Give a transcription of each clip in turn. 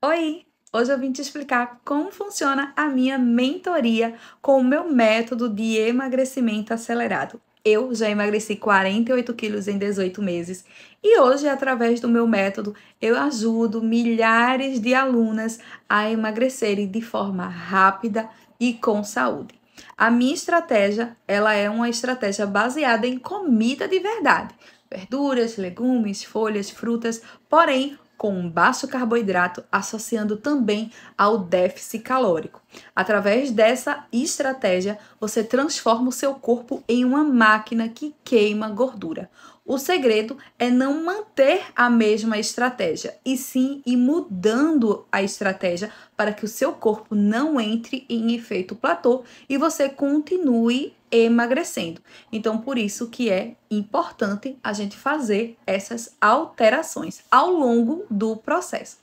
Oi! Hoje eu vim te explicar como funciona a minha mentoria com o meu método de emagrecimento acelerado. Eu já emagreci 48 quilos em 18 meses e hoje, através do meu método, eu ajudo milhares de alunas a emagrecerem de forma rápida e com saúde. A minha estratégia, ela é uma estratégia baseada em comida de verdade verduras, legumes, folhas, frutas, porém com um baixo carboidrato, associando também ao déficit calórico. Através dessa estratégia, você transforma o seu corpo em uma máquina que queima gordura. O segredo é não manter a mesma estratégia, e sim ir mudando a estratégia para que o seu corpo não entre em efeito platô e você continue emagrecendo. Então, por isso que é importante a gente fazer essas alterações ao longo do processo.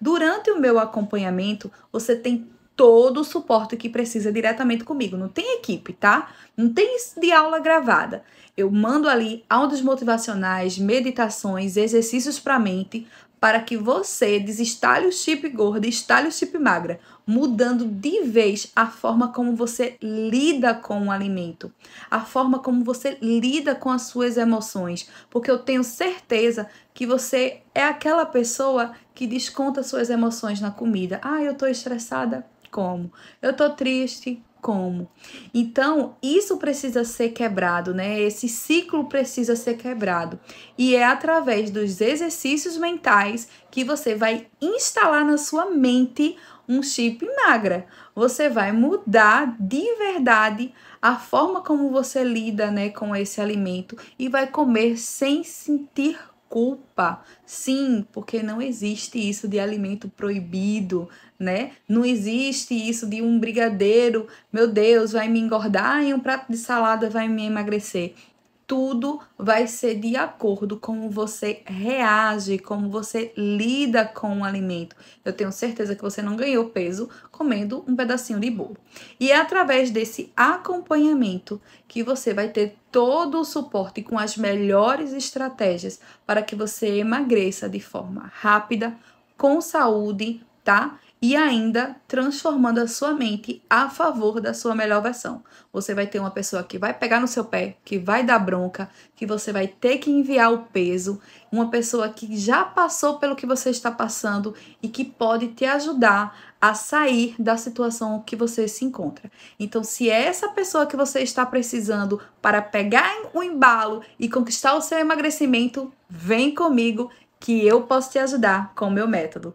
Durante o meu acompanhamento, você tem todo o suporte que precisa diretamente comigo. Não tem equipe, tá? Não tem de aula gravada. Eu mando ali áudios motivacionais, meditações, exercícios para a mente, para que você desestale o chip gordo, e estale o chip magra, mudando de vez a forma como você lida com o alimento, a forma como você lida com as suas emoções, porque eu tenho certeza que você é aquela pessoa que desconta suas emoções na comida. Ah, eu estou estressada, como? Eu estou triste, como? Então, isso precisa ser quebrado, né? Esse ciclo precisa ser quebrado. E é através dos exercícios mentais que você vai instalar na sua mente um chip magra. Você vai mudar de verdade a forma como você lida, né, com esse alimento e vai comer sem sentir culpa. Sim, porque não existe isso de alimento proibido, né? Não existe isso de um brigadeiro, meu Deus, vai me engordar e um prato de salada vai me emagrecer tudo vai ser de acordo como você reage, como você lida com o alimento. Eu tenho certeza que você não ganhou peso comendo um pedacinho de bolo. E é através desse acompanhamento que você vai ter todo o suporte com as melhores estratégias para que você emagreça de forma rápida, com saúde, tá? e ainda transformando a sua mente a favor da sua melhor versão. Você vai ter uma pessoa que vai pegar no seu pé, que vai dar bronca, que você vai ter que enviar o peso, uma pessoa que já passou pelo que você está passando e que pode te ajudar a sair da situação que você se encontra. Então, se é essa pessoa que você está precisando para pegar o embalo e conquistar o seu emagrecimento, vem comigo que eu posso te ajudar com o meu método.